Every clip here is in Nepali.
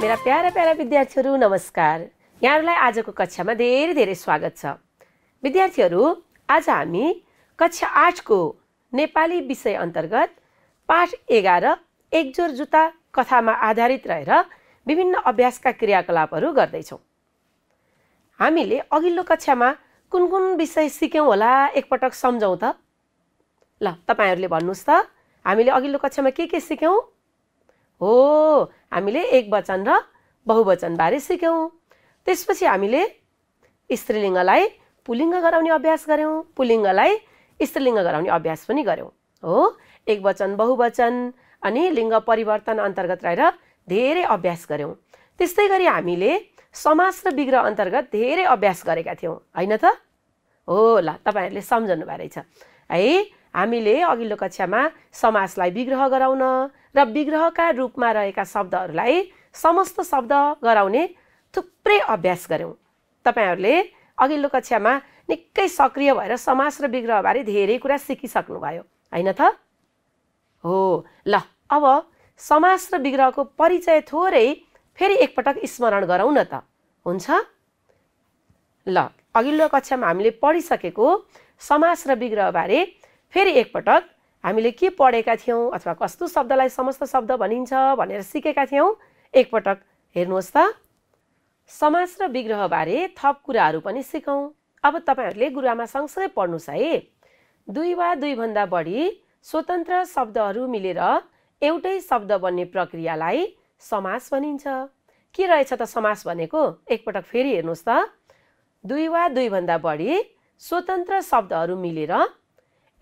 मेरा प्यारा प्यारा विद्यार्थीहरू नमस्कार यहाँहरूलाई आजको कक्षामा धेरै धेरै स्वागत छ विद्यार्थीहरू आज हामी कक्षा आठको नेपाली विषय अन्तर्गत पाठ एघार एकजोर जुत्ता कथामा आधारित रहेर विभिन्न अभ्यासका क्रियाकलापहरू गर्दैछौँ हामीले अघिल्लो कक्षामा कुन कुन विषय सिक्यौँ होला एकपटक सम्झौँ त ल तपाईँहरूले भन्नुहोस् त हामीले अघिल्लो कक्षामा के के सिक्यौँ हो हामीले एक वचन र बहुवचनबारे सिक्यौँ त्यसपछि हामीले स्त्रीलिङ्गलाई पुलिङ्ग गराउने अभ्यास गऱ्यौँ पुलिङ्गलाई स्त्रीलिङ्ग गराउने अभ्यास पनि गऱ्यौँ हो एक वचन बहुवचन अनि लिङ्ग परिवर्तन अन्तर्गत रहेर धेरै अभ्यास गऱ्यौँ त्यस्तै गरी हामीले समास र विग्रह अन्तर्गत धेरै अभ्यास गरेका थियौँ होइन त हो ल तपाईँहरूले सम्झनु भएको रहेछ है हामीले अघिल्लो कक्षामा समासलाई विग्रह गराउन र विग्रहका रूपमा रहेका शब्दहरूलाई समस्त शब्द गराउने थुप्रै अभ्यास गऱ्यौँ तपाईँहरूले अघिल्लो कक्षामा निकै सक्रिय भएर समास र विग्रहबारे धेरै कुरा सिकिसक्नुभयो होइन त हो ल अब समास र विग्रहको परिचय थोरै फेरि एकपटक स्मरण गरौँ न त हुन्छ ल अघिल्लो कक्षामा हामीले पढिसकेको समास र विग्रहबारे फेरि एकपटक हामीले के पढेका थियौँ अथवा कस्तो शब्दलाई समस्त शब्द भनिन्छ भनेर सिकेका थियौँ एकपटक हेर्नुहोस् त समाज र विग्रहबारे थप कुराहरू पनि सिकौँ अब तपाईँहरूले गुरुआमा सँगसँगै पढ्नुहोस् है दुई वा दुईभन्दा बढी स्वतन्त्र शब्दहरू मिलेर एउटै शब्द बन्ने प्रक्रियालाई समास भनिन्छ के रहेछ त समास भनेको एकपटक फेरि हेर्नुहोस् त दुई वा दुईभन्दा बढी स्वतन्त्र शब्दहरू मिलेर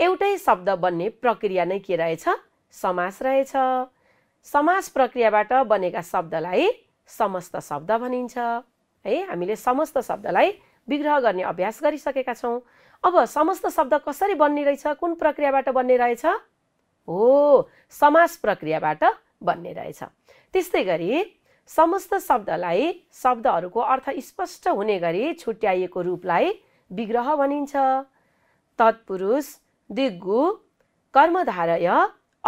एउटै शब्द बन्ने प्रक्रिया नै के रहेछ समास रहेछ समास प्रक्रियाबाट बनेका शब्दलाई समस्त शब्द भनिन्छ है हामीले समस्त शब्दलाई विग्रह गर्ने अभ्यास गरिसकेका छौँ अब समस्त शब्द कसरी बन्ने रहेछ कुन प्रक्रियाबाट बन्ने रहेछ हो समास प्रक्रियाबाट बन्ने रहेछ त्यस्तै गरी समस्त शब्दलाई शब्दहरूको अर्थ स्पष्ट हुने गरी छुट्याइएको रूपलाई विग्रह भनिन्छ तत्पुरुष दिग्गु कर्मधारय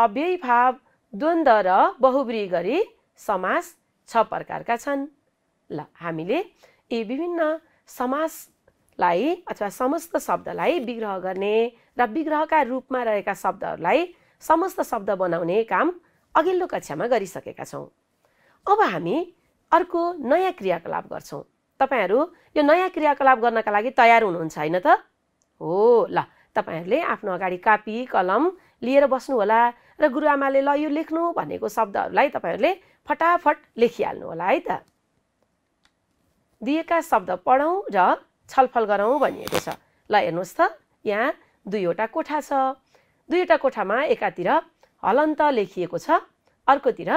अव्ययभाव द्वन्द्व र बहुव्रीहि गरी समास छ प्रकारका छन् ल हामीले यी विभिन्न समासलाई अथवा समस्त शब्दलाई विग्रह गर्ने र विग्रहका रूपमा रहेका शब्दहरूलाई समस्त शब्द बनाउने काम अघिल्लो कक्षामा गरिसकेका छौँ अब हामी अर्को नयाँ क्रियाकलाप गर्छौँ तपाईँहरू यो नयाँ क्रियाकलाप गर्नका लागि तयार हुनुहुन्छ होइन त हो ल तपाईँहरूले आफ्नो अगाडि कापी कलम लिएर बस्नुहोला र गुरुआमाले ल यो लेख्नु भनेको शब्दहरूलाई तपाईँहरूले फटाफट लेखिहाल्नु होला है त दिएका शब्द पढौँ र छलफल गरौँ भनिएको छ ल हेर्नुहोस् त यहाँ दुईवटा कोठा छ दुईवटा कोठामा एकातिर हलन्त लेखिएको छ अर्कोतिर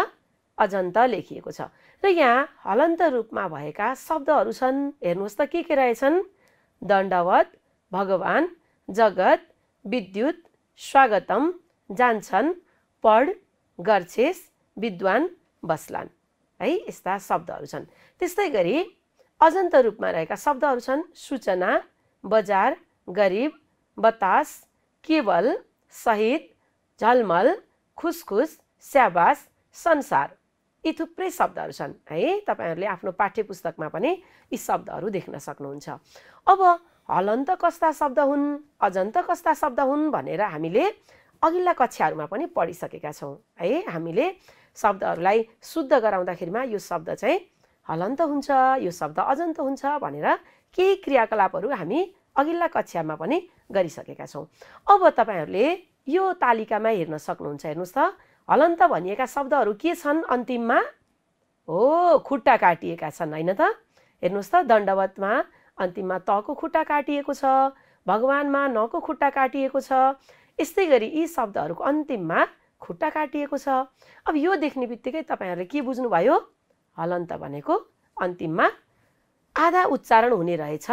अजन्त लेखिएको छ र यहाँ हलन्त रूपमा भएका शब्दहरू छन् हेर्नुहोस् त के के रहेछन् दण्डवत भगवान् जगत विद्युत स्वागतम जान्छन् पढ गर्छेस विद्वान बस्लान् है यस्ता शब्दहरू छन् त्यस्तै गरी अजन्त रूपमा रहेका शब्दहरू छन् सूचना बजार गरिब बतास केवल सहित झलमल खुसखुस स्याबास संसार यी थुप्रै शब्दहरू छन् है तपाईँहरूले आफ्नो पाठ्य पुस्तकमा पनि यी शब्दहरू देख्न सक्नुहुन्छ अब हलन्त कस्ता शब्द हुन् अजन्त कस्ता शब्द हुन् भनेर हामीले अघिल्ला कक्षाहरूमा पनि पढिसकेका छौँ है हामीले शब्दहरूलाई शुद्ध गराउँदाखेरिमा यो शब्द चाहिँ हलन्त हुन्छ यो शब्द अजन्त हुन्छ भनेर केही क्रियाकलापहरू हामी अघिल्ला कक्षामा पनि गरिसकेका छौँ अब तपाईँहरूले यो तालिकामा हेर्न सक्नुहुन्छ हेर्नुहोस् त हलन्त भनिएका शब्दहरू के छन् अन्तिममा हो खुट्टा काटिएका छन् होइन त हेर्नुहोस् त दण्डवतमा अन्तिममा तको खुट्टा काटिएको छ भगवान्मा नको खुट्टा काटिएको छ यस्तै गरी यी शब्दहरूको अन्तिममा खुट्टा काटिएको छ अब यो देख्ने बित्तिकै तपाईँहरूले के बुझ्नुभयो हलन्त भनेको अन्तिममा आधा उच्चारण हुने रहेछ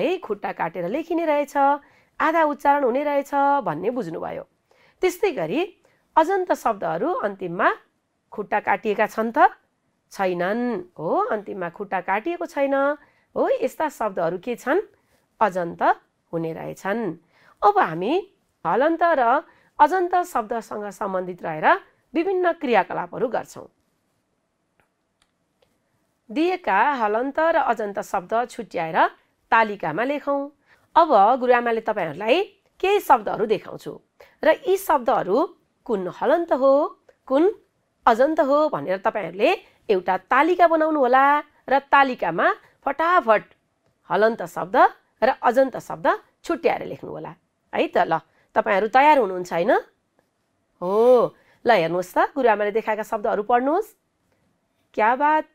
है खुट्टा काटेर लेखिने रहेछ आधा उच्चारण हुने रहेछ भन्ने बुझ्नुभयो त्यस्तै गरी अजन्त शब्दहरू अन्तिममा खुट्टा काटिएका छन् त छैनन् हो अन्तिममा खुट्टा काटिएको छैन हो यस्ता शब्दहरू के छन् अजन्त हुने रहेछन् अब हामी हलन्त र अजन्त शब्दसँग सम्बन्धित रहेर विभिन्न क्रियाकलापहरू गर्छौँ दिएका हलन्त र अजन्त शब्द छुट्याएर तालिकामा लेखौँ अब गुरुआमाले तपाईँहरूलाई केही शब्दहरू देखाउँछु र यी शब्दहरू कुन हलन्त हो कुन अजन्त हो भनेर तपाईँहरूले एउटा तालिका बनाउनु होला र तालिकामा फटाफट हलन्त शब्द र अजन्त शब्द छुट्याएर लेख्नु होला है त ल तपाईँहरू तयार हुनुहुन्छ होइन हो ल हेर्नुहोस् त गुरुआमाले देखाएका शब्दहरू पढ्नुहोस् क्या बात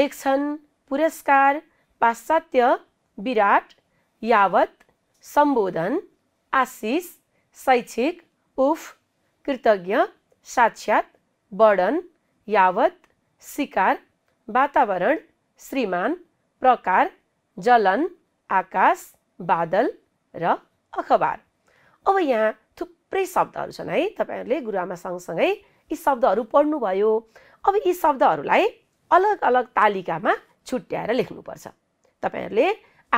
लेख्छन् पुरस्कार पाश्चात्य विराट यावत सम्बोधन आशिष शैक्षिक उफ कृतज्ञ साक्षात् वर्णन यावत सिकार वातावरण श्रीमान प्रकार जलन आकाश बादल र अखबार अब यहाँ थुप्रै शब्दहरू छन् है तपाईँहरूले गुरुआमा सँगसँगै यी शब्दहरू पढ्नुभयो अब यी शब्दहरूलाई अलग अलग तालिकामा छुट्याएर लेख्नुपर्छ तपाईँहरूले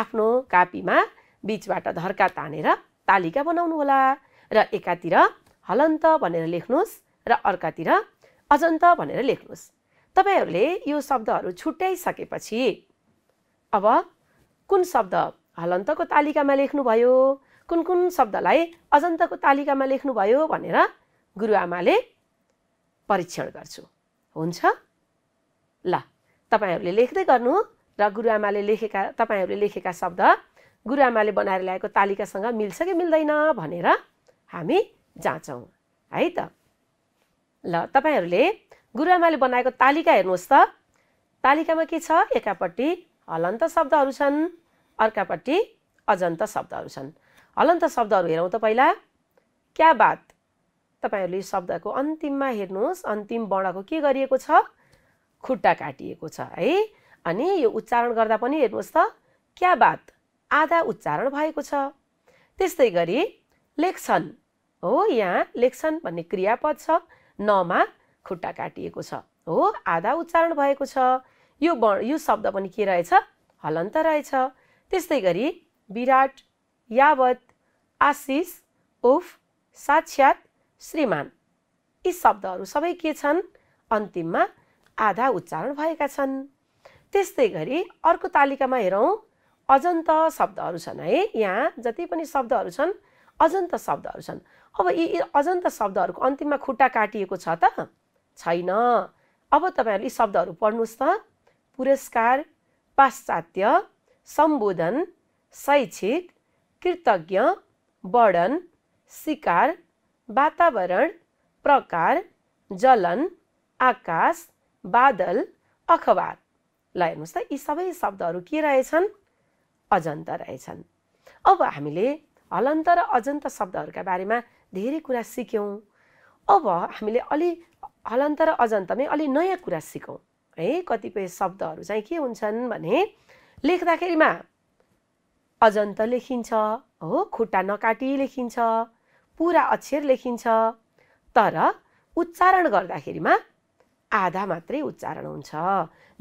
आफ्नो कापीमा बिचबाट धर्का तानेर तालिका बनाउनुहोला र एकातिर हलन्त भनेर लेख्नुहोस् र अर्कातिर अजन्त भनेर लेख्नुहोस् तपाईँहरूले यो शब्दहरू छुट्याइसकेपछि अब कुन शब्द हलन्तको तालिकामा लेख्नुभयो कुन कुन शब्दलाई अजन्तको तालिकामा लेख्नुभयो भनेर गुरुआमाले परीक्षण गर्छु हुन्छ ल तपाईँहरूले लेख्दै गर्नु र गुरुआमाले लेखेका तपाईँहरूले लेखेका शब्द गुरुआमाले बनाएर ल्याएको तालिकासँग मिल्छ कि मिल्दैन भनेर हामी जाँचौँ है त ल तपाईँहरूले गुरुआमाले बनाएको तालिका हेर्नुहोस् त तालिकामा के छ एकापट्टि हलन्त शब्दहरू छन् अर्कापट्टि अजन्त शब्दहरू छन् हलन्त शब्दहरू हेरौँ त पहिला क्या बात तपाईँहरूले शब्दको अन्तिममा हेर्नुहोस् अन्तिम वर्णको के गरिएको छ खुट्टा काटिएको छ है अनि यो उच्चारण गर्दा पनि हेर्नुहोस् त क्या बात आधा उच्चारण भएको छ त्यस्तै गरी लेख्छन् हो यहाँ लेख्छन् भन्ने क्रियापद छ नमा खुट्टा काटिएको छ हो आधा उच्चारण भएको छ यो ब यो शब्द पनि के रहेछ हलन्त रहेछ त्यस्तै गरी विराट यावत आशिष उफ साक्षात श्रीमान यी शब्दहरू सबै के छन् अन्तिममा आधा उच्चारण भएका छन् त्यस्तै गरी अर्को तालिकामा हेरौँ अजन्त शब्दहरू छन् है यहाँ जति पनि शब्दहरू छन् अजन्त शब्दहरू छन् अब यी अजन्त शब्दहरूको अन्तिममा खुट्टा काटिएको छ त छैन अब तपाईँहरूले यी शब्दहरू पढ्नुहोस् त पुरस्कार पाश्चात्य सम्बोधन शैक्षिक कृतज्ञ वर्णन शिकार वातावरण प्रकार जलन आकाश बादल अखबार ल हेर्नुहोस् त यी सबै शब्दहरू के रहेछन् अजन्त रहेछन् अब हामीले हलन्त र अजन्त शब्दहरूका बारेमा धेरै कुरा सिक्यौँ अब हामीले अलि हलन्त र अजन्तमै अलि नयाँ कुरा सिकौँ है कतिपय शब्दहरू चाहिँ के हुन्छन् भने लेख्दाखेरिमा अजन्त लेखिन्छ हो खुट्टा नकाटी लेखिन्छ पुरा अक्षर लेखिन्छ तर उच्चारण गर्दाखेरिमा आधा मात्रै उच्चारण हुन्छ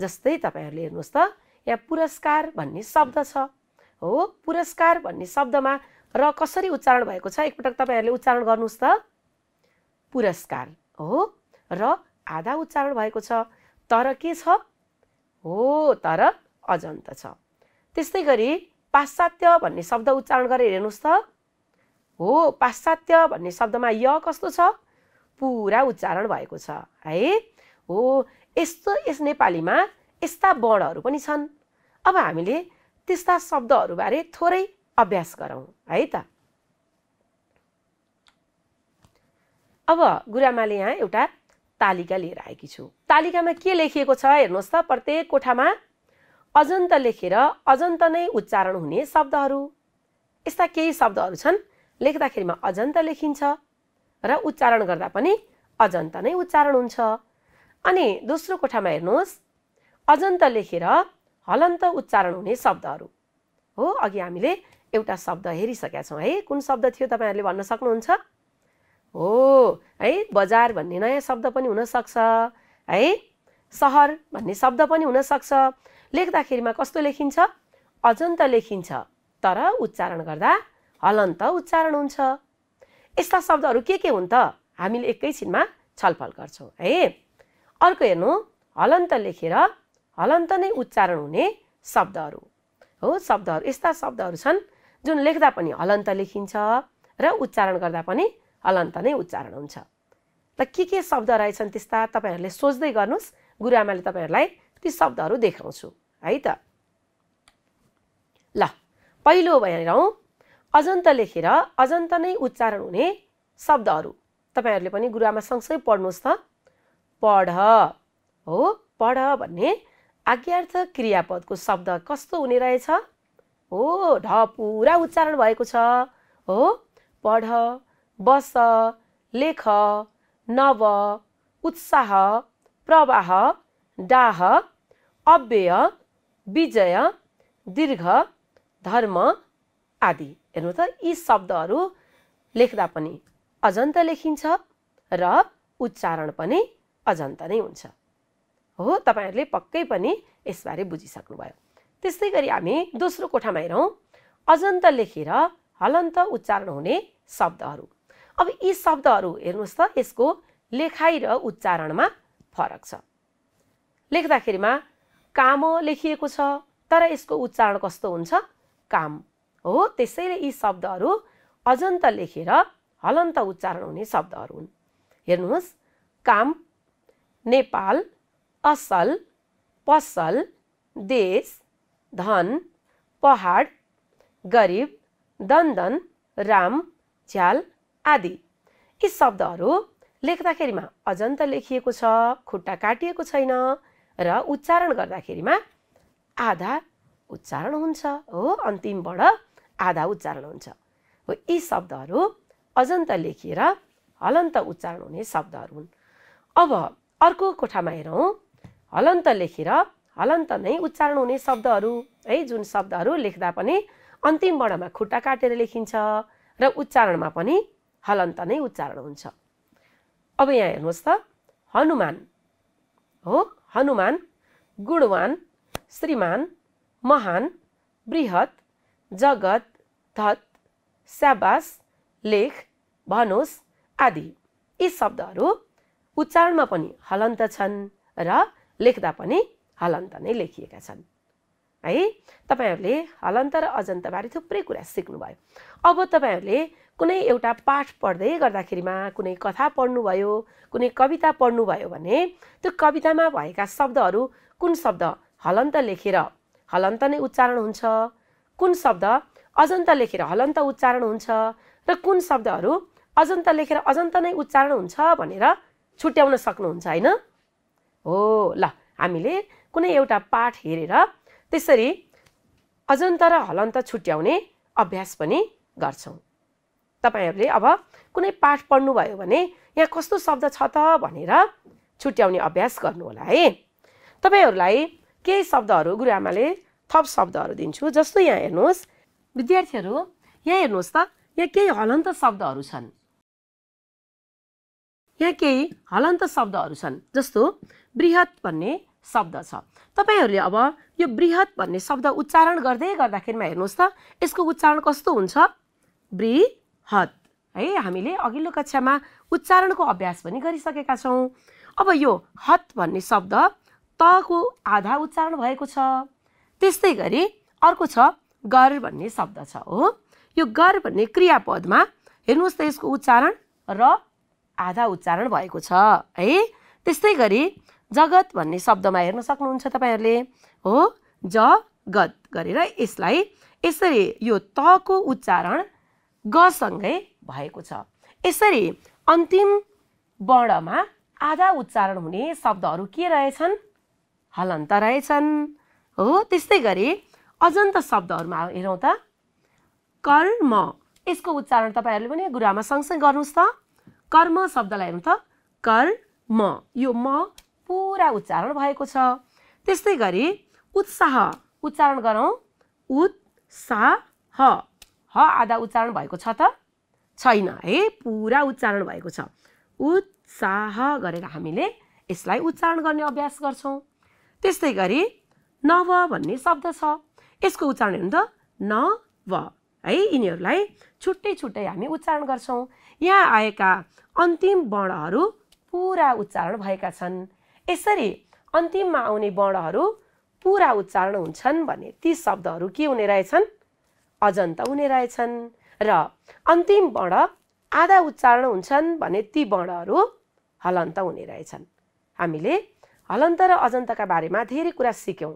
जस्तै तपाईँहरूले हेर्नुहोस् त यहाँ पुरस्कार भन्ने शब्द छ हो पुरस्कार भन्ने शब्दमा र कसरी उच्चारण भएको छ एकपटक तपाईँहरूले उच्चारण गर्नुहोस् त पुरस्कार हो र आधा उच्चारण भएको छ तर के छ हो तर अजन्त छ त्यस्तै गरी पाश्चात्य भन्ने शब्द उच्चारण गरेर हेर्नुहोस् त हो पाश्चात्य भन्ने शब्दमा य कस्तो छ पुरा उच्चारण भएको छ है हो यस्तो यस नेपालीमा यस्ता वर्णहरू पनि छन् अब हामीले त्यस्ता शब्दहरूबारे थोरै अभ्यास गरौँ है त अब गुरुआमाले यहाँ एउटा तालिका लिएर आएकी छु तालिकामा के लेखिएको छ हेर्नुहोस् त प्रत्येक कोठामा अजन्त लेखेर अजन्त नै उच्चारण हुने शब्दहरू यस्ता केही शब्दहरू छन् लेख्दाखेरिमा अजन्त लेखिन्छ र उच्चारण गर्दा पनि अजन्त नै उच्चारण हुन्छ अनि दोस्रो कोठामा हेर्नुहोस् अजन्त लेखेर हलन्त उच्चारण हुने शब्दहरू हो अघि हामीले एउटा शब्द हेरिसकेका छौँ है कुन शब्द थियो तपाईँहरूले भन्न सक्नुहुन्छ हो है बजार भन्ने नयाँ शब्द पनि हुनसक्छ है सहर भन्ने शब्द पनि हुनसक्छ लेख्दाखेरिमा कस्तो लेखिन्छ अजन्त लेखिन्छ तर उच्चारण गर्दा हलन्त उच्चारण हुन्छ यस्ता शब्दहरू के के हुन् त हामीले एकैछिनमा छलफल गर्छौँ है अर्को हेर्नु हलन्त लेखेर हलन्त नै उच्चारण हुने शब्दहरू हो शब्दहरू यस्ता शब्दहरू छन् जुन लेख्दा पनि हलन्त लेखिन्छ र उच्चारण गर्दा पनि अलन्त नै उच्चारण हुन्छ र के के शब्द रहेछन् त्यस्ता तपाईँहरूले सोच्दै गर्नुहोस् गुरुआमाले तपाईँहरूलाई ती शब्दहरू देखाउँछु है त ल पहिलो हेरौँ अजन्त लेखेर अजन्त नै उच्चारण हुने शब्दहरू तपाईँहरूले पनि गुरुआमा सँगसँगै पढ्नुहोस् त पढ हो पढ भन्ने आज्ञार्थ क्रियापदको शब्द कस्तो हुने रहेछ हो ढ पुरा उच्चारण भएको छ हो पढ बस लेख नव उत्साह प्रवाह डाह अव्यय विजय दीर्घ धर्म आदि हेर्नु त यी शब्दहरू लेख्दा पनि अजन्त लेखिन्छ र उच्चारण पनि अजन्त नै हुन्छ हो तपाईँहरूले पक्कै पनि यसबारे बुझिसक्नुभयो त्यस्तै गरी हामी दोस्रो कोठामा हेरौँ अजन्त लेखेर हलन्त उच्चारण हुने शब्दहरू अब यी शब्दहरू हेर्नुहोस् त यसको लेखाइ र उच्चारणमा फरक छ लेख्दाखेरिमा काम लेखिएको छ तर यसको उच्चारण कस्तो हुन्छ काम हो त्यसैले यी शब्दहरू अजन्त लेखेर हलन्त उच्चारण हुने शब्दहरू हुन् हेर्नुहोस् काम नेपाल असल पसल देश धन पहाड गरिब दन्दन राम झ्याल आदि यी शब्दहरू लेख्दाखेरिमा अजन्त लेखिएको छ खुट्टा काटिएको छैन र उच्चारण गर्दाखेरिमा आधा उच्चारण हुन्छ हो अन्तिमबाट आधा उच्चारण हुन्छ हो यी शब्दहरू अजन्त लेखिएर हलन्त उच्चारण हुने शब्दहरू हुन् अब अर्को कोठामा हेरौँ हलन्त लेखेर हलन्त नै उच्चारण हुने शब्दहरू है जुन शब्दहरू लेख्दा पनि अन्तिमबाटमा खुट्टा काटेर लेखिन्छ र उच्चारणमा पनि हलन्त नै उच्चारण हुन्छ अब यहाँ हेर्नुहोस् त हनुमान हो हनुमान गुणवान श्रीमान महान बृहत जगत धत स्याबास लेख भनोस् आदि यी शब्दहरू उच्चारणमा पनि हलन्त छन् र लेख्दा पनि हलन्त नै लेखिएका छन् है तपाईँहरूले हलन्त र अजन्तबारे थुप्रै कुरा सिक्नुभयो अब तपाईँहरूले कुनै एउटा पाठ पढ्दै गर्दाखेरिमा कुनै कथा पढ्नुभयो कुनै कविता पढ्नुभयो भने त्यो कवितामा भएका शब्दहरू कुन शब्द हलन्त लेखेर हलन्त नै उच्चारण हुन्छ कुन शब्द अजन्त लेखेर हलन्त उच्चारण हुन्छ र कुन शब्दहरू अजन्त लेखेर अजन्त नै उच्चारण हुन्छ भनेर छुट्याउन सक्नुहुन्छ होइन हो ल हामीले कुनै एउटा पाठ हेरेर त्यसरी अजन्ता र हलन्त छुट्याउने अभ्यास पनि गर्छौँ तपाईँहरूले अब कुनै पाठ पढ्नुभयो भने यहाँ कस्तो शब्द छ त भनेर छुट्याउने अभ्यास गर्नुहोला है तपाईँहरूलाई केही शब्दहरू गुरुआमाले थप शब्दहरू दिन्छु जस्तो यहाँ हेर्नुहोस् विद्यार्थीहरू यहाँ हेर्नुहोस् त यहाँ केही हलन्त शब्दहरू छन् यहाँ केही हलन्त शब्दहरू छन् जस्तो बृहत् भन्ने शब्द छ तपाईँहरूले अब यो बृहत् भन्ने शब्द उच्चारण गर्दै गर्दाखेरिमा हेर्नुहोस् त यसको उच्चारण कस्तो हुन्छ बृहत है हामीले अघिल्लो कक्षामा उच्चारणको अभ्यास पनि गरिसकेका छौँ अब यो हत भन्ने शब्द तको आधा उच्चारण भएको छ त्यस्तै गरी अर्को छ गर भन्ने शब्द छ हो यो गर भन्ने क्रियापदमा हेर्नुहोस् त यसको उच्चारण र आधा उच्चारण भएको छ है त्यस्तै गरी जगत भन्ने शब्दमा हेर्न सक्नुहुन्छ तपाईँहरूले हो जगत गरेर यसलाई यसरी यो तको उच्चारण गसँगै भएको छ यसरी अन्तिम वर्णमा आधा उच्चारण हुने शब्दहरू के रहेछन् हलन्त रहेछन् हो त्यस्तै गरी अजन्त शब्दहरूमा हेरौँ त कर्म यसको उच्चारण तपाईँहरूले पनि गुरुआमा सँगसँगै गर्नुहोस् त कर्म शब्दलाई हेरौँ त कर्म यो म पुरा उच्चारण भएको छ त्यस्तै गरी उत्साह उच्चारण गरौँ उत्साह ह आधा उच्चारण भएको छ त छैन है पुरा उच्चारण भएको छ उत्साह गरेर हामीले यसलाई उच्चारण गर्ने अभ्यास गर्छौँ त्यस्तै गरी नव भन्ने शब्द छ यसको उच्चारण हेर्नु न व है यिनीहरूलाई छुट्टै छुट्टै हामी उच्चारण गर्छौँ यहाँ आएका अन्तिम वर्णहरू पुरा उच्चारण भएका छन् यसरी अन्तिममा आउने वर्णहरू पुरा उच्चारण हुन्छन् भने ती शब्दहरू के हुने रहेछन् अजन्त हुने रहेछन् र अन्तिम वर्ण आधा उच्चारण हुन्छन् भने ती वर्णहरू हलन्त हुने रहेछन् हामीले हलन्त र अजन्तका बारेमा धेरै कुरा सिक्यौँ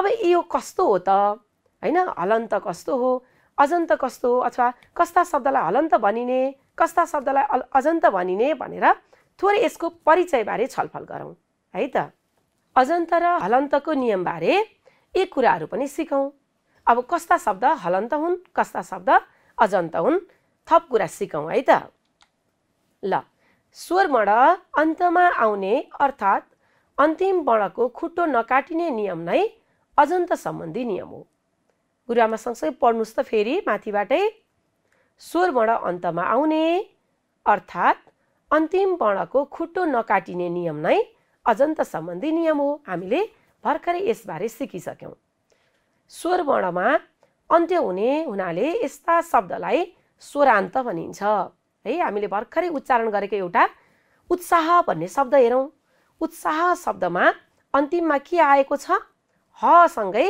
अब यो कस्तो हो त होइन हलन्त कस्तो हो अजन्त कस्तो हो अथवा कस्ता शब्दलाई हलन्त भनिने कस्ता शब्दलाई अजन्त भनिने भनेर थोरै यसको परिचयबारे छलफल गरौँ है त अजन्त र हलन्तको नियमबारे यी कुराहरू पनि सिकौँ अब कस्ता शब्द हलन्त हुन् कस्ता शब्द अजन्त हुन् थप कुरा सिकौँ है त ल स्वरबाट अन्तमा आउने अर्थात् अन्तिम वर्णको खुट्टो नकाटिने नियम नै अजन्त सम्बन्धी नियम हो गुरुआमा सँगसँगै पढ्नुहोस् त फेरि माथिबाटै स्वरबाट अन्तमा आउने अर्थात् अन्तिम वर्णको खुट्टो नकाटिने नियम नै अजन्त सम्बन्धी नियम हो हामीले भर्खरै यसबारे सिकिसक्यौँ स्वर वर्णमा अन्त्य हुने हुनाले यस्ता शब्दलाई स्वरान्त भनिन्छ है हामीले भर्खरै उच्चारण गरेको एउटा उत्साह भन्ने शब्द हेरौँ उत्साह शब्दमा अन्तिममा के आएको छ हसँगै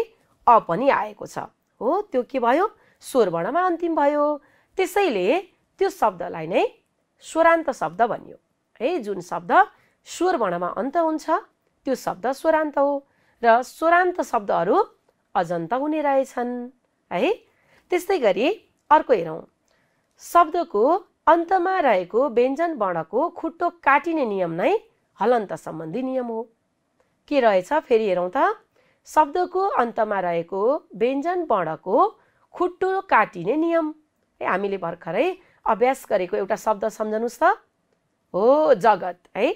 अ पनि आएको छ हो त्यो के भयो स्वरवर्णमा अन्तिम भयो त्यसैले त्यो शब्दलाई नै स्वरान्त शब्द भनियो है जुन शब्द स्वर वर्णमा अन्त हुन्छ त्यो शब्द स्वरान्त हो र स्वरान्त शब्दहरू अजन्त हुने रहेछन् है त्यस्तै गरी अर्को हेरौँ शब्दको अन्तमा रहेको व्यञ्जन वर्णको खुट्टो काटिने नियम नै हलन्त सम्बन्धी नियम हो के रहेछ फेरि हेरौँ त शब्दको अन्तमा रहेको व्यञ्जन वर्णको खुट्टो काटिने नियम है हामीले भर्खरै अभ्यास गरेको एउटा शब्द सम्झनुहोस् त हो जगत है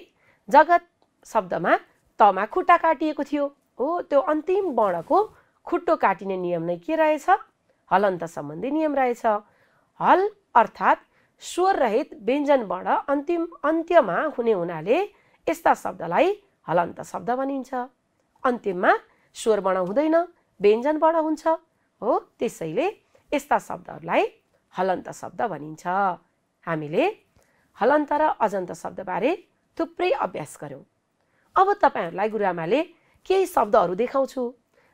जगत शब्दमा तमा खुट्टा काटिएको थियो हो त्यो अन्तिम वर्णको खुट्टो काटिने नियम नै के रहेछ हलन्त सम्बन्धी नियम रहेछ हल अर्थात् रहित व्यञ्जन वर्ण अन्तिम अन्त्यमा हुने हुनाले यस्ता शब्दलाई हलन्त शब्द भनिन्छ अन्तिममा स्वर वर्ण हुँदैन व्यञ्जन वर्ण हुन्छ हो त्यसैले यस्ता शब्दहरूलाई हलन्त शब्द भनिन्छ हामीले हलन्त र अजन्त शब्दबारे थुप्रै अभ्यास गऱ्यौँ अब तपाईँहरूलाई गुरुआमाले केही शब्दहरू देखाउँछु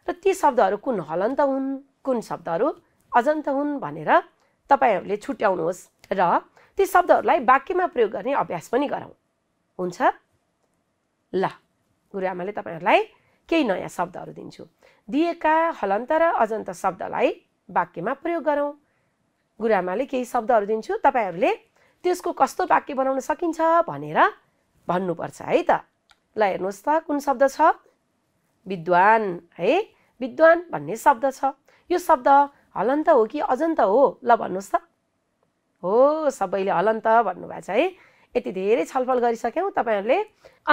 र ती शब्दहरू कुन हलन्त हुन् कुन शब्दहरू अजन्त हुन् भनेर तपाईँहरूले छुट्याउनुहोस् र ती शब्दहरूलाई वाक्यमा प्रयोग गर्ने अभ्यास पनि गरौँ हुन्छ ल गुरुआमाले तपाईँहरूलाई केही नयाँ शब्दहरू दिन्छु दिएका हलन्त र अजन्त शब्दलाई वाक्यमा प्रयोग गरौँ गुरुआमाले केही शब्दहरू दिन्छु तपाईँहरूले त्यसको कस्तो वाक्य बनाउन सकिन्छ भनेर भन्नुपर्छ है त ल हेर्नुहोस् त कुन शब्द छ विद्वान है विद्वान भन्ने शब्द छ यो शब्द हलन्त हो कि अजन्त हो ल भन्नुहोस् त हो सबैले हलन्त भन्नुभएको छ है यति धेरै छलफल गरिसक्यौँ तपाईँहरूले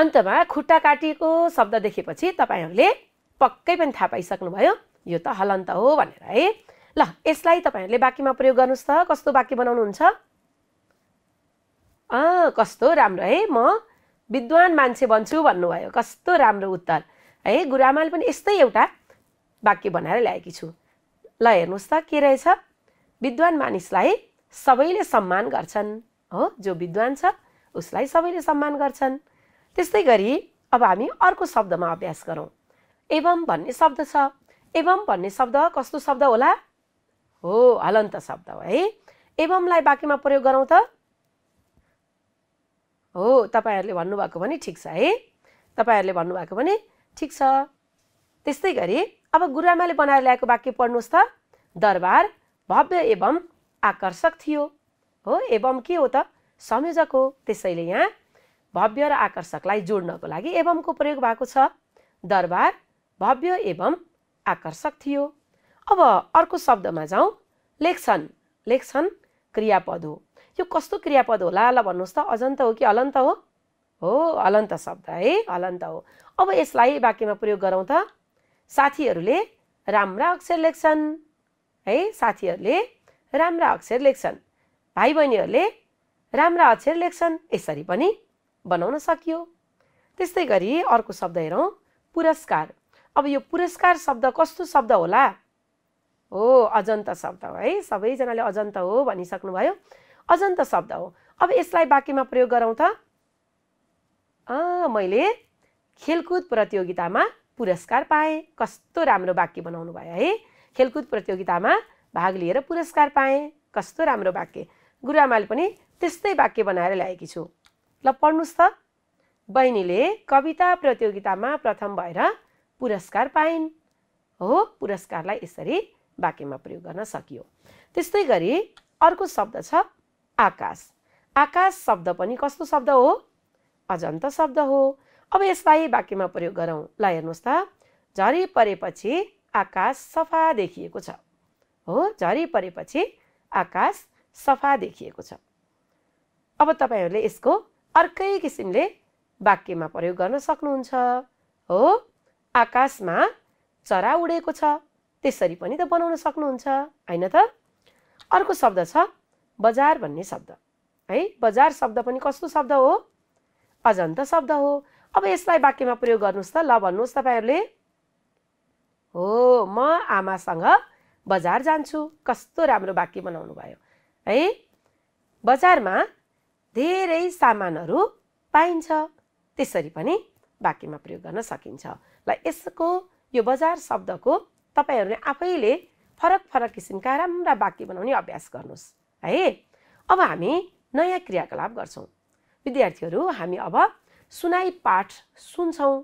अन्तमा खुट्टा काटिएको शब्द देखेपछि तपाईँहरूले पक्कै पनि थाहा पाइसक्नुभयो यो त हलन्त हो भनेर है ल यसलाई तपाईँहरूले वाक्यमा प्रयोग गर्नुहोस् त कस्तो वाक्य बनाउनुहुन्छ कस्तो राम्रो है म विद्वान मान्छे बन्छु भन्नुभयो कस्तो राम्रो उत्तर है गुरुआमाले पनि यस्तै एउटा वाक्य बनाएर ल्याएकी छु ल हेर्नुहोस् त के रहेछ विद्वान मानिसलाई सबैले सम्मान गर्छन् हो जो विद्वान छ उसलाई सबैले सम्मान गर्छन् त्यस्तै गरी अब हामी अर्को शब्दमा अभ्यास गरौँ एवम् भन्ने शब्द छ एवम् भन्ने शब्द कस्तो शब्द होला हो हलन्त शब्द हो है एवमलाई वाक्यमा प्रयोग गरौँ त हो तपाईँहरूले भन्नुभएको भने ठिक छ है तपाईँहरूले भन्नुभएको भने ठिक छ त्यस्तै गरी अब गुरुआमाले बनाएर ल्याएको वाक्य पढ्नुहोस् त दरबार भव्य एवं आकर्षक थियो हो एवं के हो त संयोजक हो त्यसैले यहाँ भव्य र आकर्षकलाई जोड्नको लागि एवमको प्रयोग भएको छ दरबार भव्य एवं आकर्षक थियो अब अर्को शब्दमा जाउँ लेख्छन् लेख्छन् क्रियापद हो यो कस्तो क्रियापद होला ल भन्नुहोस् त अजन्त हो कि अलन्त हो हो अलन्त शब्द है अलन्त हो अब यसलाई वाक्यमा प्रयोग गरौँ त साथीहरूले राम्रा अक्षर लेख्छन् है साथीहरूले राम्रा अक्षर लेख्छन् भाइ बहिनीहरूले राम्रा अक्षर लेख्छन् यसरी पनि बनाउन सकियो त्यस्तै गरी अर्को शब्द हेरौँ पुरस्कार अब यो पुरस्कार शब्द कस्तो शब्द होला हो अजन्त शब्द हो है सबैजनाले अजन्त हो भनिसक्नुभयो अजन्त शब्द हो अब यसलाई वाक्यमा प्रयोग गरौँ त मैले खेलकुद प्रतियोगितामा पुरस्कार पाएँ कस्तो राम्रो वाक्य बनाउनु भयो है खेलकुद प्रतियोगितामा भाग लिएर पुरस्कार पाएँ कस्तो राम्रो वाक्य गुरुआमाले पनि त्यस्तै वाक्य बनाएर ल्याएकी छु ल पढ्नुहोस् त बहिनीले कविता प्रतियोगितामा प्रथम भएर पुरस्कार पाइन् हो पुरस्कारलाई यसरी वाक्यमा प्रयोग गर्न सकियो त्यस्तै गरी अर्को शब्द छ आकाश आकाश शब्द पनि कस्तो शब्द हो अजन्त शब्द हो अब यसलाई वाक्यमा प्रयोग गरौँ ल हेर्नुहोस् त झरी परेपछि आकाश सफा देखिएको छ हो झरी परेपछि आकाश सफा देखिएको छ अब तपाईँहरूले यसको अर्कै किसिमले वाक्यमा प्रयोग गर्न सक्नुहुन्छ हो आकाशमा चरा उडेको छ त्यसरी पनि त बनाउन सक्नुहुन्छ होइन त अर्को शब्द छ बजार भन्ने शब्द है बजार शब्द पनि कस्तो शब्द हो अजन्त शब्द हो अब यसलाई वाक्यमा प्रयोग गर्नुहोस् त ल भन्नुहोस् तपाईँहरूले हो म आमासँग बजार जान्छु कस्तो राम्रो वाक्य बनाउनु भयो है बजारमा धेरै सामानहरू पाइन्छ त्यसरी पनि वाक्यमा प्रयोग गर्न सकिन्छ ल यसको यो बजार शब्दको तपाईँहरूले आफैले फरक फरक किसिमका राम्रा वाक्य बनाउने अभ्यास गर्नुहोस् है अब हामी नयाँ क्रियाकलाप गर्छौँ विद्यार्थीहरू हामी अब सुनाइ पाठ सुन्छौँ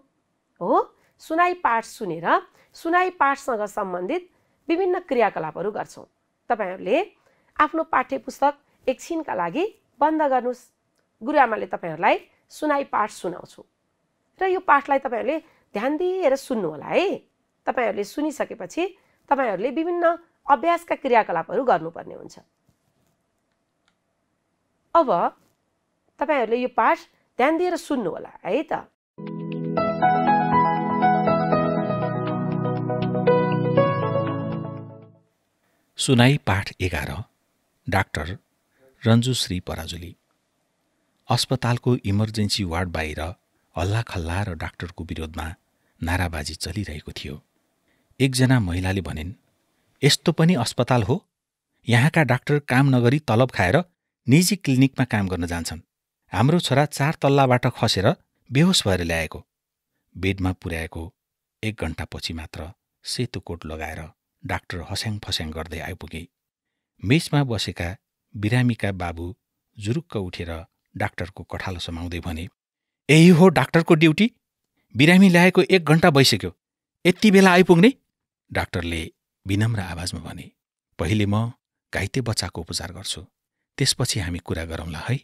हो सुनाइ पाठ सुनेर सुनाइ पाठसँग सम्बन्धित विभिन्न क्रियाकलापहरू गर्छौँ तपाईँहरूले आफ्नो पाठ्य पुस्तक एकछिनका लागि बन्द गर्नुहोस् गुरुआमाले तपाईँहरूलाई सुनाइ पाठ सुनाउँछु र यो पाठलाई तपाईँहरूले ध्यान दिएर सुन्नुहोला है तपाईँहरूले सुनिसकेपछि तपाईँहरूले विभिन्न अभ्यासका क्रियाकलापहरू गर्नुपर्ने हुन्छ अब तपाईँहरूले यो पाठ ध्यान दिएर होला है त सुनाई पाठ एघार डाक्टर रन्जु श्री पराजुली अस्पतालको इमर्जेन्सी वार्ड बाहिर हल्लाखल्ला र डाक्टरको विरोधमा नाराबाजी चलिरहेको थियो एकजना महिलाले भनिन् यस्तो पनि अस्पताल हो यहाँका डाक्टर काम नगरी तलब खाएर निजी क्लिनिकमा काम गर्न जान्छन् हाम्रो छोरा चार तल्लाबाट खसेर बेहोस भएर ल्याएको बेडमा पुर्याएको एक घन्टापछि मात्र सेतो कोट लगाएर डाक्टर हस्याङ फस्याङ गर्दै आइपुगे मेचमा बसेका बिरामीका बाबु जुरुक्क उठेर डाक्टरको कठालो समाउँदै भने यही हो डाक्टरको ड्युटी बिरामी ल्याएको एक घन्टा भइसक्यो यति बेला आइपुग्ने डाक्टरले विनम्र आवाजमा भने पहिले म घाइते बच्चाको उपचार गर्छु त्यसपछि हामी कुरा गरौँला है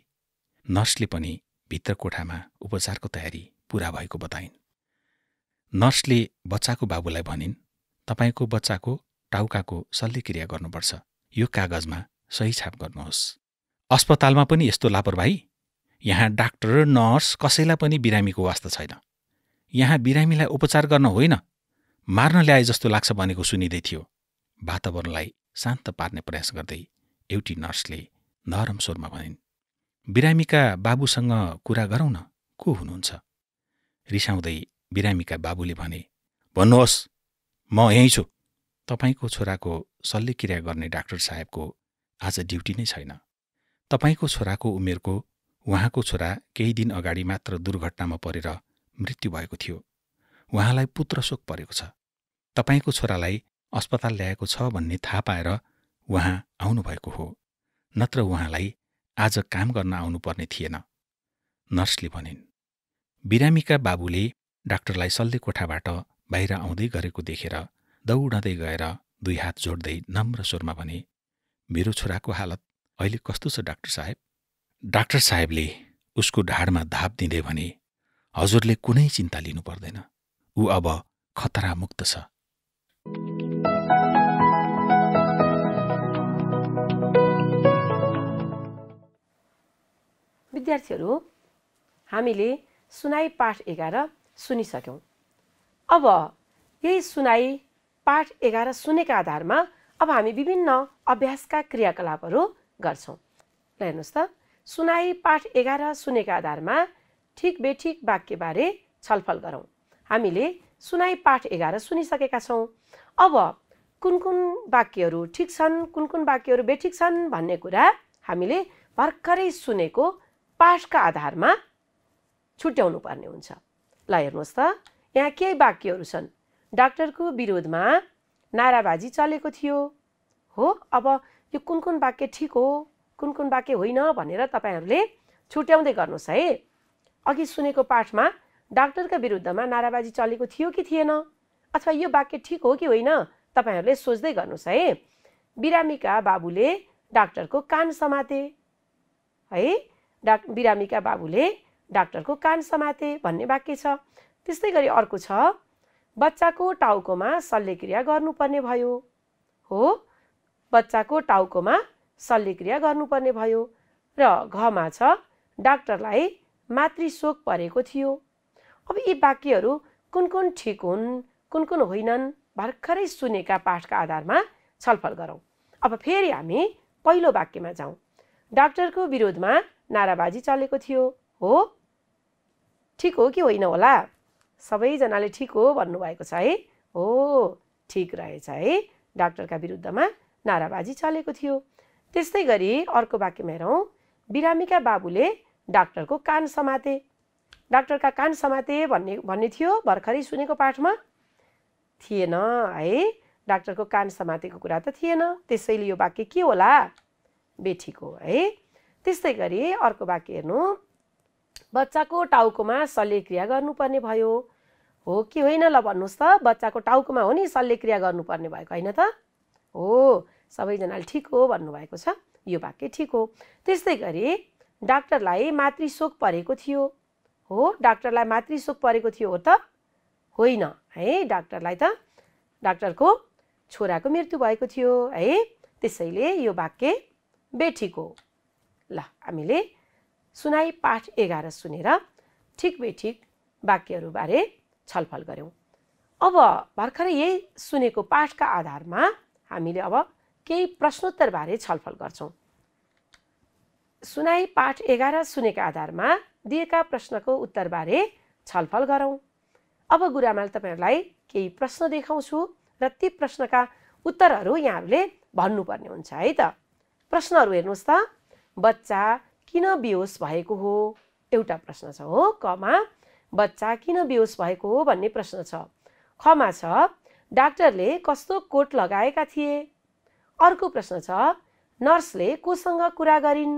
नर्सले पनि भित्र कोठामा उपचारको तयारी पूरा भएको बताइन् नर्सले बच्चाको बाबुलाई भनिन् तपाईँको बच्चाको टाउकाको शल्यक्रिया गर्नुपर्छ यो कागजमा सही छाप गर्नुहोस् अस्पतालमा पनि यस्तो लापरवाही यहाँ डाक्टर नर्स कसैलाई पनि बिरामीको वास्ता छैन यहाँ बिरामीलाई उपचार गर्न होइन मार्न ल्याए जस्तो लाग्छ भनेको सुनिँदै थियो वातावरणलाई शान्त पार्ने प्रयास गर्दै एउटी नर्सले नरम स्वरमा भनिन् बिरामीका बाबुसँग कुरा गरौँ न को हुनुहुन्छ रिसाउँदै बिरामीका बाबुले भने भन्नुहोस् म यहीँ छु तपाईँको छोराको शल्यक्रिया गर्ने डाक्टर साहेबको आज ड्युटी नै छैन तपाईँको छोराको उमेरको उहाँको छोरा केही दिन अगाडि मात्र दुर्घटनामा परेर मृत्यु भएको थियो उहाँलाई पुत्रशोक परेको छ तपाईँको छोरालाई अस्पताल ल्याएको छ भन्ने थाहा पाएर उहाँ आउनुभएको हो नत्र उहाँलाई आज काम गर्न आउनुपर्ने थिएन नर्सले भनिन् बिरामीका बाबुले डाक्टरलाई सल्ले कोठाबाट बाहिर आउँदै गरेको देखेर दौडँदै गएर दुई हात जोड्दै नम्र स्वरमा भने मेरो छोराको हालत अहिले कस्तो छ डाक्टर साहेब डाक्टर साहेबले उसको ढाडमा धाप दिँदै भने हजुरले कुनै चिन्ता लिनु पर्दैन ऊ अब खतरामुक्त छ विद्यार्थीहरू हामीले सुनाइ पाठ एघार सुनिसक्यौँ अब यही सुनाइ पाठ एघार सुनेका आधारमा अब हामी विभिन्न अभ्यासका क्रियाकलापहरू गर्छौँ ल हेर्नुहोस् त सुनाइ पाठ एघार सुनेका आधारमा ठिक बेठिक वाक्यबारे छलफल गरौँ हामीले सुनाइ पाठ एघार सुनिसकेका छौँ अब कुन कुन वाक्यहरू ठिक छन् कुन कुन वाक्यहरू बेठिक छन् भन्ने कुरा हामीले भर्खरै सुनेको पाठका आधारमा छुट्याउनु पर्ने हुन्छ ल हेर्नुहोस् त यहाँ केही वाक्यहरू छन् डाक्टरको विरोधमा नाराबाजी चलेको थियो हो अब यो कुन कुन वाक्य ठिक हो कुन कुन वाक्य होइन भनेर तपाईँहरूले छुट्याउँदै गर्नुहोस् है अघि सुनेको पाठमा डाक्टरका विरुद्धमा नाराबाजी चलेको थियो कि थिएन अथवा यो वाक्य ठिक हो कि होइन तपाईँहरूले सोच्दै गर्नुहोस् है बिरामीका बाबुले डाक्टरको कान समाते है डा बिरामीका बाबुले डाक्टरको कान समाते भन्ने वाक्य छ त्यस्तै गरी अर्को छ बच्चाको टाउकोमा शल्यक्रिया गर्नुपर्ने भयो हो बच्चाको टाउकोमा शल्यक्रिया गर्नुपर्ने भयो र घमा छ डाक्टरलाई शोक परेको थियो अब यी वाक्यहरू कुन कुन ठिक हुन् कुन कुन होइनन् भर्खरै सुनेका पाठका आधारमा छलफल गरौँ अब फेरि हामी पहिलो वाक्यमा जाउँ डाक्टरको विरोधमा नाराबाजी चलेको थियो हो ठिक हो कि होइन होला सबैजनाले ठिक हो भन्नुभएको छ है हो ठिक रहेछ है डाक्टरका विरुद्धमा नाराबाजी चलेको थियो त्यस्तै गरी अर्को वाक्यमा हेरौँ बिरामीका बाबुले डाक्टरको कान समाते डाक्टरका कान समाते भन्ने भन्ने थियो भर्खरै सुनेको पाठमा थिएन है डाक्टरको कान समातेको कुरा त थिएन त्यसैले यो वाक्य के होला बेठीको है त्यस्तै गरी अर्को वाक्य हेर्नु बच्चाको टाउकोमा शल्यक्रिया गर्नुपर्ने भयो हो कि होइन ल भन्नुहोस् त बच्चाको टाउकोमा हो नि शल्यक्रिया गर्नुपर्ने भएको होइन त हो सबैजनाले ठिक हो भन्नुभएको छ यो वाक्य ठिक हो त्यस्तै गरी डाक्टरलाई मातृशोक परेको थियो हो डाक्टरलाई मातृशोक परेको थियो हो त होइन है डाक्टरलाई त डाक्टरको छोराको मृत्यु भएको थियो है त्यसैले यो वाक्य बेठीको हो ल हामीले सुनाई पाठ एघार सुनेर ठिक बेठिक वाक्यहरूबारे छलफल गऱ्यौँ अब भर्खरै यही सुनेको पाठका आधारमा हामीले अब केही प्रश्नोत्तरबारे छलफल गर्छौँ सुनाई पाठ एघार सुनेका आधारमा दिएका प्रश्नको उत्तरबारे छलफल गरौँ अब गुरुआमाले तपाईँहरूलाई केही प्रश्न देखाउँछु र ती प्रश्नका उत्तरहरू यहाँहरूले भन्नुपर्ने हुन्छ है त प्रश्नहरू हेर्नुहोस् त बच्चा किन बेहोस भएको हो एउटा प्रश्न छ हो कमा बच्चा किन बेहोस भएको हो भन्ने प्रश्न छ खमा छ डाक्टरले कस्तो कोट लगाएका थिए अर्को प्रश्न छ नर्सले कोसँग कुरा गरिन्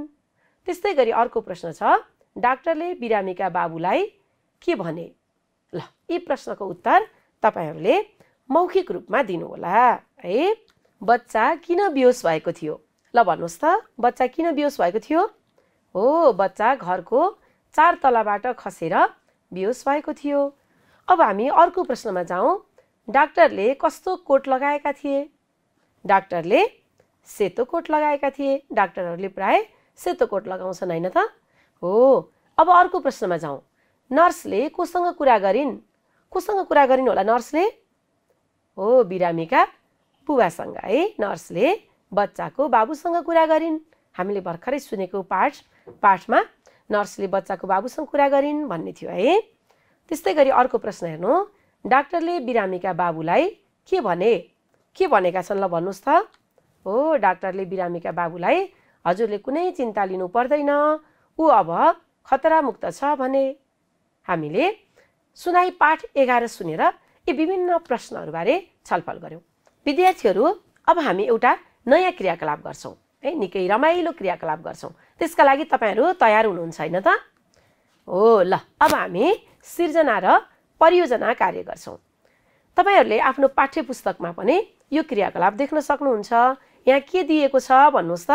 त्यस्तै गरी अर्को प्रश्न छ डाक्टरले बिरामीका बाबुलाई के भने ल यी प्रश्नको उत्तर तपाईँहरूले मौखिक रूपमा दिनुहोला है बच्चा किन बेहोस भएको थियो ल भन्नुहोस् त बच्चा किन बिहोस भएको थियो हो बच्चा घरको चार तलाबाट खसेर बिहोस भएको थियो अब हामी अर्को प्रश्नमा जाउँ डाक्टरले कस्तो कोट लगाएका थिए डाक्टरले सेतो कोट लगाएका थिए डाक्टरहरूले प्राय सेतो कोट लगाउँछन् होइन त हो अब अर्को प्रश्नमा जाउँ नर्सले कोसँग कुरा गरिन् कोसँग कुरा गरिन् होला नर्सले हो बिरामीका बुबासँग है नर्सले बच्चाको बाबुसँग कुरा गरिन् हामीले भर्खरै सुनेको पाठ पाठमा नर्सले बच्चाको बाबुसँग कुरा गरिन् भन्ने थियो है त्यस्तै गरी अर्को प्रश्न हेर्नु डाक्टरले बिरामीका बाबुलाई के भने के भनेका छन् ल भन्नुहोस् त हो डाक्टरले बिरामीका बाबुलाई हजुरले कुनै चिन्ता लिनु पर्दैन ऊ अब खतरामुक्त छ भने हामीले सुनाई पाठ एघार सुनेर यी विभिन्न प्रश्नहरूबारे छलफल गऱ्यौँ विद्यार्थीहरू अब हामी एउटा नयाँ क्रियाकलाप गर्छौँ है निकै रमाइलो क्रियाकलाप गर्छौँ त्यसका लागि तपाईँहरू तयार हुनुहुन्छ होइन त हो ल अब हामी सिर्जना र परियोजना कार्य गर्छौँ तपाईँहरूले आफ्नो पाठ्य पुस्तकमा पनि यो क्रियाकलाप देख्न सक्नुहुन्छ यहाँ के दिएको छ भन्नुहोस् त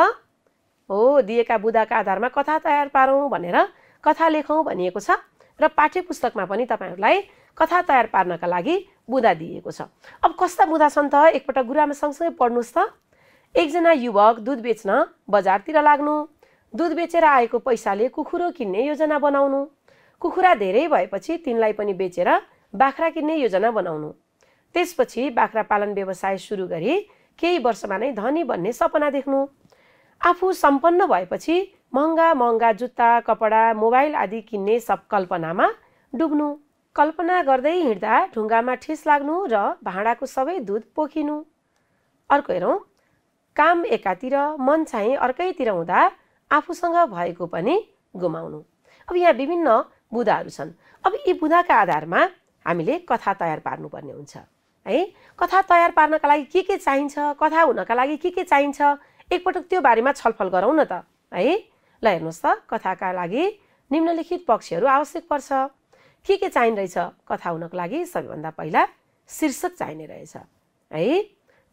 हो दिएका बुदाका आधारमा कथा तयार पारौँ भनेर कथा लेखौँ भनिएको छ र पाठ्य पुस्तकमा पनि तपाईँहरूलाई कथा तयार पार्नका लागि बुदा दिएको छ अब कस्ता बुदा छन् त एकपल्ट गुरुआमा सँगसँगै पढ्नुहोस् त एकजना युवक दुध बेच्न बजारतिर लाग्नु दुध बेचेर आएको पैसाले कुखुरो किन्ने योजना बनाउनु कुखुरा धेरै भएपछि तिनलाई पनि बेचेर बाख्रा किन्ने योजना बनाउनु त्यसपछि बाख्रा पालन व्यवसाय सुरु गरी केही वर्षमा नै धनी बन्ने सपना देख्नु आफू सम्पन्न भएपछि महँगा महँगा जुत्ता कपडा मोबाइल आदि किन्ने सब कल्पनामा डुब्नु कल्पना गर्दै हिँड्दा ढुङ्गामा ठिस लाग्नु र भाँडाको सबै दुध पोखिनु अर्को हेरौँ काम एकातिर मन चाहिँ अर्कैतिर हुँदा आफूसँग भएको पनि गुमाउनु अब यहाँ विभिन्न बुदाहरू छन् अब यी बुदाका आधारमा हामीले कथा तयार पार्नुपर्ने हुन्छ है कथा तयार पार्नका लागि के के चाहिन्छ कथा हुनका लागि के के चाहिन्छ एकपटक त्यो बारेमा छलफल गरौँ न त है ल हेर्नुहोस् त कथाका लागि निम्नलिखित पक्षहरू आवश्यक पर्छ के के चाहिने रहेछ कथा हुनको लागि सबैभन्दा पहिला शीर्षक चाहिने रहेछ है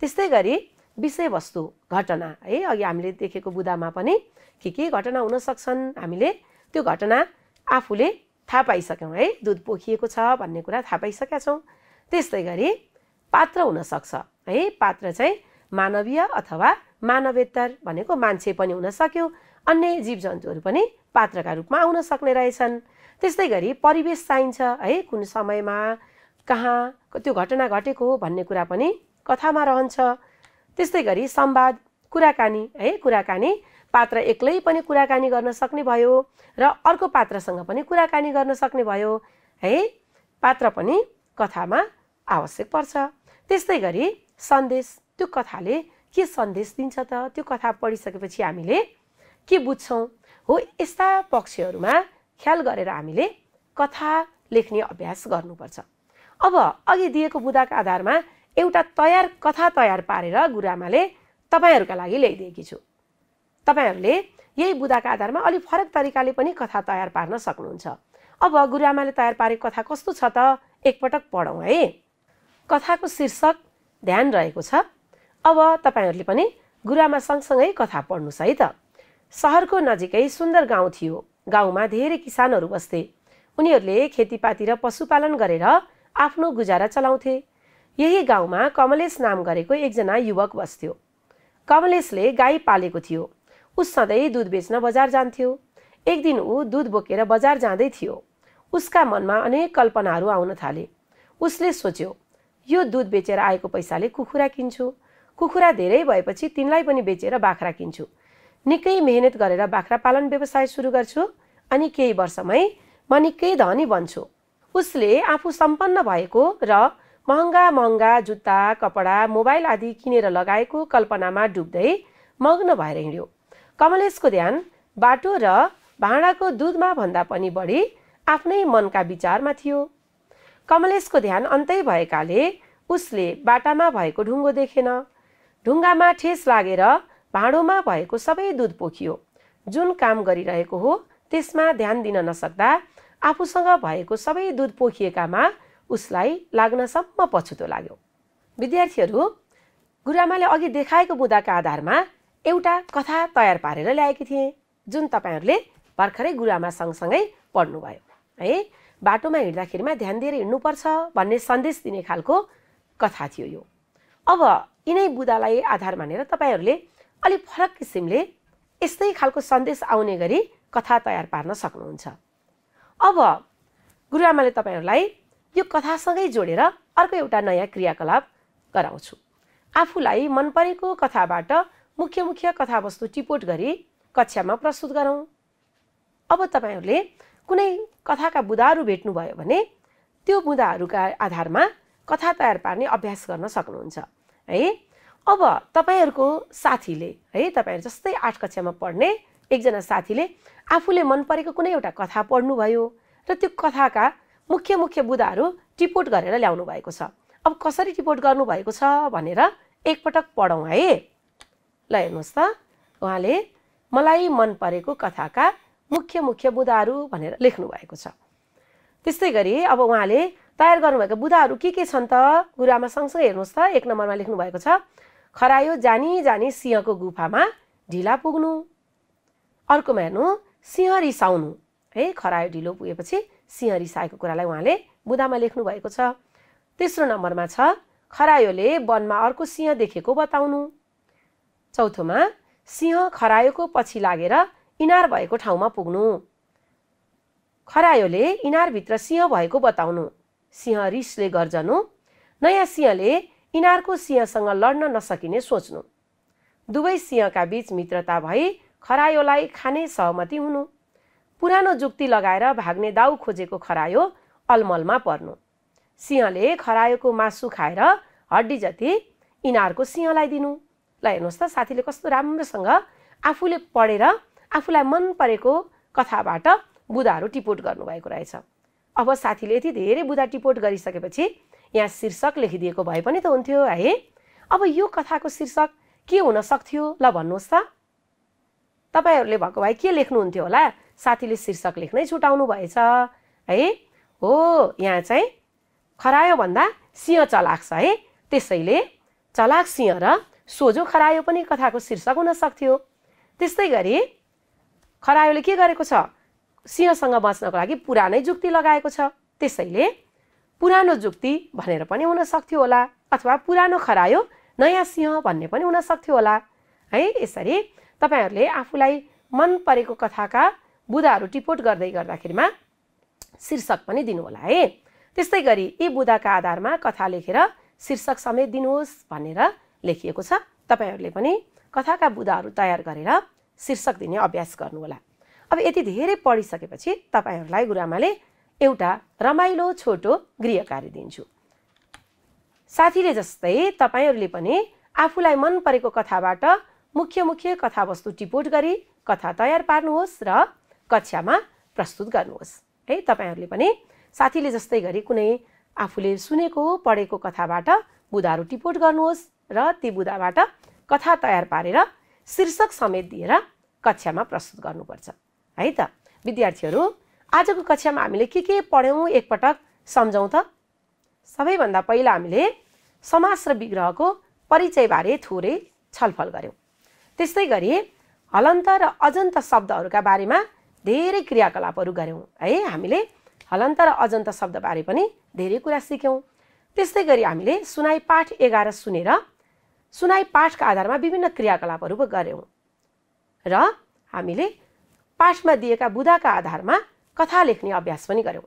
त्यस्तै गरी विषयवस्तु घटना है अघि हामीले देखेको बुदामा पनि के के घटना हुन सक्छन् हामीले त्यो घटना आफूले थाहा पाइसक्यौँ है दुध पोखिएको छ भन्ने कुरा थाहा पाइसकेका छौँ त्यस्तै गरी पात्र हुनसक्छ है पात्र चाहिँ मानवीय अथवा मानवेत्तर भनेको मान्छे पनि हुन सक्यो अन्य जीव जन्तुहरू पनि पात्रका रूपमा आउन सक्ने रहेछन् त्यस्तै गरी परिवेश चाहिन्छ है कुन समयमा कहाँ त्यो घटना घटेको भन्ने कुरा पनि कथामा रहन्छ त्यस्तै गरी संवाद कुराकानी है कुराकानी पात्र एक्लै पनि कुराकानी गर्न सक्ने भयो र अर्को पात्रसँग पनि कुराकानी गर्न सक्ने भयो है पात्र पनि कथामा आवश्यक पर्छ त्यस्तै गरी सन्देश त्यो कथाले के सन्देश दिन्छ त त्यो कथा पढिसकेपछि हामीले के बुझ्छौँ हो यस्ता पक्षहरूमा ख्याल गरेर हामीले कथा लेख्ने अभ्यास गर्नुपर्छ अब अघि दिएको बुदाको आधारमा एउटा तयार कथा तयार पारेर गुरुआमाले तपाईँहरूका लागि ल्याइदिएकी छु तपाईँहरूले यही बुदाका आधारमा अलिक फरक तरिकाले पनि कथा तयार पार्न सक्नुहुन्छ अब गुरुआमाले तयार पारेको कथा कस्तो छ त एकपटक पढौँ है कथाको शीर्षक ध्यान रहेको छ अब तपाईँहरूले पनि गुरुआमा सँगसँगै कथा पढ्नुहोस् है त सहरको नजिकै सुन्दर गाउँ थियो गाउँमा धेरै किसानहरू बस्थे उनीहरूले खेतीपाती र पशुपालन गरेर आफ्नो गुजारा चलाउँथे यही गाउँमा कमलेश नाम गरेको एकजना युवक बस्थ्यो कमलेशले गाई पालेको थियो उस सधैँ दुध बेच्न बजार जान्थ्यो एक दिन ऊ दुध बोकेर बजार जाँदै थियो उसका मनमा अनेक कल्पनाहरू आउन थाले उसले सोच्यो यो दुध बेचेर आएको पैसाले कुखुरा किन्छु कुखुरा धेरै भएपछि तिनलाई पनि बेचेर बाख्रा किन्छु निकै मेहनत गरेर बाख्रा पालन व्यवसाय सुरु गर्छु अनि केही वर्षमै म निकै धनी बन्छु उसले आफू सम्पन्न भएको र महँगा महँगा जुत्ता कपडा मोबाइल आदि किनेर लगाएको कल्पनामा डुब्दै मग्न भएर हिँड्यो कमलेशको ध्यान बाटो र भाँडाको दुधमा भन्दा पनि बढी आफ्नै मनका विचारमा थियो कमलेशको ध्यान अन्तै भएकाले उसले बाटामा भएको ढुङ्गो देखेन ढुङ्गामा ठेस लागेर भाँडोमा भएको सबै दुध पोखियो जुन काम गरिरहेको हो त्यसमा ध्यान दिन नसक्दा आफूसँग भएको सबै दुध पोखिएकामा उसलाई लाग्नसम्म पछुतो लाग्यो विद्यार्थीहरू गुरुआमाले अघि देखाएको बुदाका आधारमा एउटा कथा तयार पारेर ल्याएकी थिएँ जुन तपाईँहरूले भर्खरै गुरुआमा सँगसँगै पढ्नुभयो है बाटोमा हिँड्दाखेरिमा ध्यान दिएर हिँड्नुपर्छ भन्ने सन्देश दिने खालको कथा थियो यो अब यिनै बुदालाई आधार मानेर तपाईँहरूले अलिक फरक किसिमले यस्तै खालको सन्देश आउने गरी कथा तयार पार्न सक्नुहुन्छ अब गुरुआमाले तपाईँहरूलाई यो कथासँगै जोडेर अर्को एउटा नयाँ क्रियाकलाप गराउँछु आफूलाई मन परेको कथाबाट मुख्य मुख्य कथावस्तु टिपोट गरी कक्षामा प्रस्तुत गरौँ अब तपाईँहरूले कुनै कथाका बुदाहरू भेट्नुभयो भने त्यो बुदाहरूका आधारमा कथा तयार पार्ने अभ्यास गर्न सक्नुहुन्छ है अब तपाईँहरूको साथीले है तपाईँहरू जस्तै आठ कक्षामा पढ्ने एकजना साथीले आफूले मन परेको कुनै एउटा कथा पढ्नुभयो र त्यो कथाका मुख्य मुख्य बुदाहरू टिपोट गरेर ल्याउनु भएको छ अब कसरी टिपोट गर्नुभएको छ भनेर एकपटक पढौँ है ल हेर्नुहोस् त उहाँले मलाई मन परेको कथाका मुख्य मुख्य बुदाहरू भनेर लेख्नु भएको छ त्यस्तै गरी अब उहाँले तयार गर्नुभएको बुदाहरू के के छन् त कुरामा सँगसँगै हेर्नुहोस् त एक नम्बरमा लेख्नु भएको छ खरायो जानी जानी सिंहको गुफामा ढिला पुग्नु अर्कोमा हेर्नु सिंह रिसाउनु है खरायो ढिलो पुगेपछि सिंह रिसाएको कुरालाई उहाँले बुदामा भएको छ तेस्रो नम्बरमा छ खरायोले वनमा अर्को सिंह देखेको बताउनु चौथोमा सिंह खरायोको पछि लागेर इनार भएको ठाउँमा पुग्नु खरायोले इनारभित्र सिंह भएको बताउनु सिंह रिसले गर्जनु नयाँ सिंहले इनारको सिंहसँग लड्न नसकिने सोच्नु दुवै सिंहका बीच मित्रता भई खरायोलाई खाने सहमति हुनु पुरानो जुक्ति लगाएर भाग्ने दाउ खोजेको खरायो अलमलमा पर्नु सिंहले खरायोको मासु खाएर हड्डी जति इनारको सिंहलाई दिनु ल हेर्नुहोस् त साथीले कस्तो राम्रोसँग आफूले पढेर आफूलाई मन परेको कथाबाट बुधाहरू टिपोट गर्नुभएको रहेछ अब साथीले यति धेरै बुधा टिपोट गरिसकेपछि यहाँ शीर्षक लेखिदिएको भए पनि त हुन्थ्यो है अब यो कथाको शीर्षक के हुन सक्थ्यो ल भन्नुहोस् त तपाईँहरूले भएको भए के लेख्नुहुन्थ्यो होला साथीले शीर्षक लेख्नै छुटाउनु भएछ है हो यहाँ चाहिँ खरायो भन्दा सिंह चलाक छ है त्यसैले चलाक सिंह र सोझो खरायो पनि कथाको शीर्षक हुन सक्थ्यो त्यस्तै गरी खरायोले के गरेको छ सिंहसँग बच्नको लागि पुरानै जुक्ति लगाएको छ त्यसैले पुरानो जुक्ति भनेर पनि हुन सक्थ्यो होला अथवा पुरानो खरायो नयाँ सिंह भन्ने पनि हुन सक्थ्यो होला है यसरी तपाईँहरूले आफूलाई मन परेको कथाका बुधाहरू टिपोट गर्दै गर्दाखेरिमा शीर्षक पनि दिनुहोला है त्यस्तै गरी यी बुदाका आधारमा कथा लेखेर शीर्षक समेत दिनुहोस् भनेर लेखिएको छ तपाईँहरूले पनि कथाका बुदाहरू तयार गरेर शीर्षक दिने अभ्यास गर्नुहोला अब यति धेरै पढिसकेपछि तपाईँहरूलाई गुरुआमाले एउटा रमाइलो छोटो गृह कार्य दिन्छु साथीले जस्तै तपाईँहरूले पनि आफूलाई मन परेको कथाबाट मुख्य मुख्य कथावस्तु टिपोट गरी कथा तयार पार्नुहोस् र कक्षामा प्रस्तुत गर्नुहोस् है तपाईँहरूले पनि साथीले जस्तै गरी कुनै आफूले सुनेको पढेको कथाबाट बुधाहरू टिपोट गर्नुहोस् र ती बुधाबाट कथा तयार पारेर शीर्षक समेत दिएर कक्षामा प्रस्तुत गर्नुपर्छ है त विद्यार्थीहरू आजको कक्षामा हामीले के के पढ्यौँ एकपटक सम्झौँ त सबैभन्दा पहिला हामीले समास र विग्रहको परिचयबारे थोरै छलफल गऱ्यौँ त्यस्तै गरी हलन्त र अजन्त शब्दहरूका बारेमा धेरै क्रियाकलापहरू गऱ्यौँ है हामीले हलन्त र अजन्त शब्दबारे पनि धेरै कुरा सिक्यौँ त्यस्तै गरी हामीले सुनाइ पाठ एघार सुनेर सुनाइ पाठका आधारमा विभिन्न क्रियाकलापहरू गऱ्यौँ र हामीले पाठमा दिएका बुदाका आधारमा कथा लेख्ने अभ्यास पनि गऱ्यौँ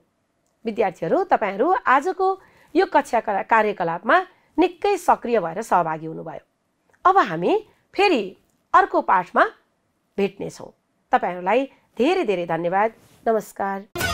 विद्यार्थीहरू तपाईँहरू आजको यो कक्षा कार्यकलापमा निकै सक्रिय भएर सहभागी हुनुभयो अब हामी फेरि अर्को पाठमा भेट्नेछौँ तपाईँहरूलाई धेरै धेरै धन्यवाद नमस्कार